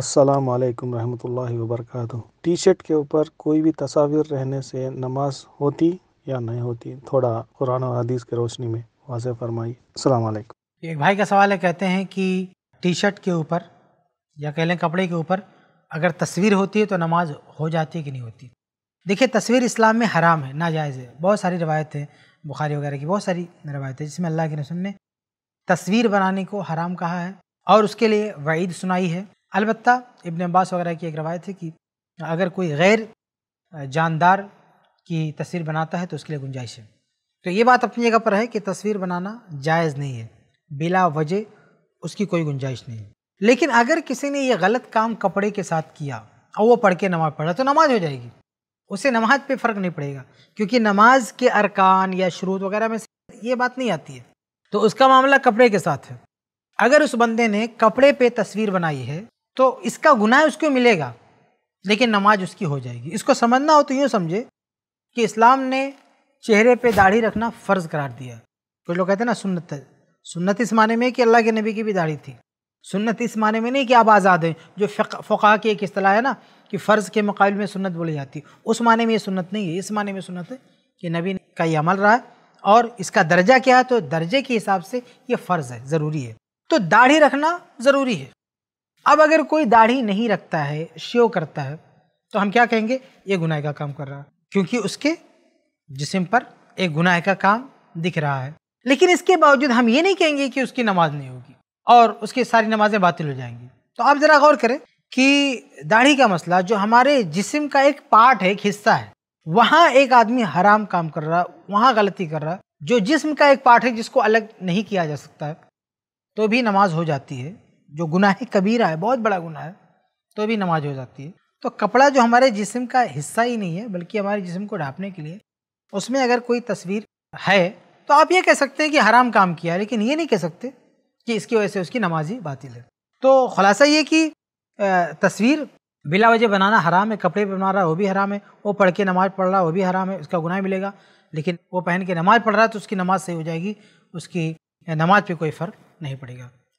अस्सलाम वालेकुम रहमतुल्लाहि वबरकातु टी शर्ट के ऊपर कोई भी तस्वीर रहने से नमाज होती या नहीं होती थोड़ा कुरान और हदीस की रोशनी में वाजह फरमाइए अस्सलाम वालेकुम एक भाई का सवाल है कहते हैं कि टी शर्ट के ऊपर या कह लें कपड़े के ऊपर अगर तस्वीर होती है तो नमाज हो जाती है कि नहीं होती देखिए तस्वीर इस्लाम में हराम है नाजायज़ है बहुत सारी रवायत है बुखारी वगैरह की बहुत सारी रवायत है जिसमें अल्लाह के रसूल ने तस्वीर बनाने को हराम कहा है और उसके लिए वईद सुनाई है अलबत् इबन अब्बास वगैरह की एक रवायत है कि अगर कोई गैर जानदार की तस्वीर बनाता है तो उसके लिए गुंजाइश है तो ये बात अपनी जगह पर है कि तस्वीर बनाना जायज़ नहीं है बिला वजह उसकी कोई गुंजाइश नहीं है लेकिन अगर किसी ने यह गलत काम कपड़े के साथ किया और वो पढ़ के नमाज़ पढ़ा तो नमाज हो जाएगी उसे नमाज पे फ़र्क नहीं पड़ेगा क्योंकि नमाज के अरकान या शरूत वगैरह में से ये बात नहीं आती है तो उसका मामला कपड़े के साथ है अगर उस बंदे ने कपड़े पे तस्वीर बनाई है तो इसका गुनाह उसको मिलेगा लेकिन नमाज उसकी हो जाएगी इसको समझना हो तो यूँ समझे कि इस्लाम ने चेहरे पे दाढ़ी रखना फ़र्ज़ करार दिया कुछ लोग कहते हैं ना सुन्नत सुन्नत इस माने में कि अल्लाह के नबी की भी दाढ़ी थी सुन्नत इस माने में नहीं कि आप आज़ाद हैं जो फ़ुका की एक असलाह है ना कि फ़र्ज़ के मुकाबले में सुन्नत बोली जाती उस माने में ये सुन्नत नहीं है इस माने में सुन्नत है कि नबी का ये अमल रहा है और इसका दर्जा क्या है तो दर्जे के हिसाब से ये फ़र्ज़ है ज़रूरी है तो दाढ़ी रखना ज़रूरी है अब अगर कोई दाढ़ी नहीं रखता है श्यो करता है तो हम क्या कहेंगे ये गुनाह का काम कर रहा है क्योंकि उसके जिसम पर एक गुनाह का काम दिख रहा है लेकिन इसके बावजूद हम ये नहीं कहेंगे कि उसकी नमाज नहीं होगी और उसकी सारी नमाज़ें बातिल हो जाएंगी तो आप ज़रा गौर करें कि दाढ़ी का मसला जो हमारे जिस्म का एक पार्ट है एक हिस्सा है वहाँ एक आदमी हराम काम कर रहा है वहाँ गलती कर रहा है जो जिस्म का एक पार्ट है जिसको अलग नहीं किया जा सकता है तो भी नमाज हो जाती है जो गुनाह कबीरा है बहुत बड़ा गुनाह है तो भी नमाज हो जाती है तो कपड़ा जो हमारे जिस्म का हिस्सा ही नहीं है बल्कि हमारे जिस्म को ढांपने के लिए उसमें अगर कोई तस्वीर है तो आप ये कह सकते हैं कि हराम काम किया लेकिन ये नहीं कह सकते कि इसकी वजह से उसकी नमाजी बातिल है तो खुलासा ये कि तस्वीर बिला वजह बनाना हराम है कपड़े पर बना रहा है वो भी हराम है वो पढ़ के नमाज़ पढ़ रहा है वो भी हराम है उसका गुनाह मिलेगा लेकिन वो पहन के नमाज़ पढ़ रहा है तो उसकी नमाज़ सही हो जाएगी उसकी नमाज पे कोई फ़र्क नहीं पड़ेगा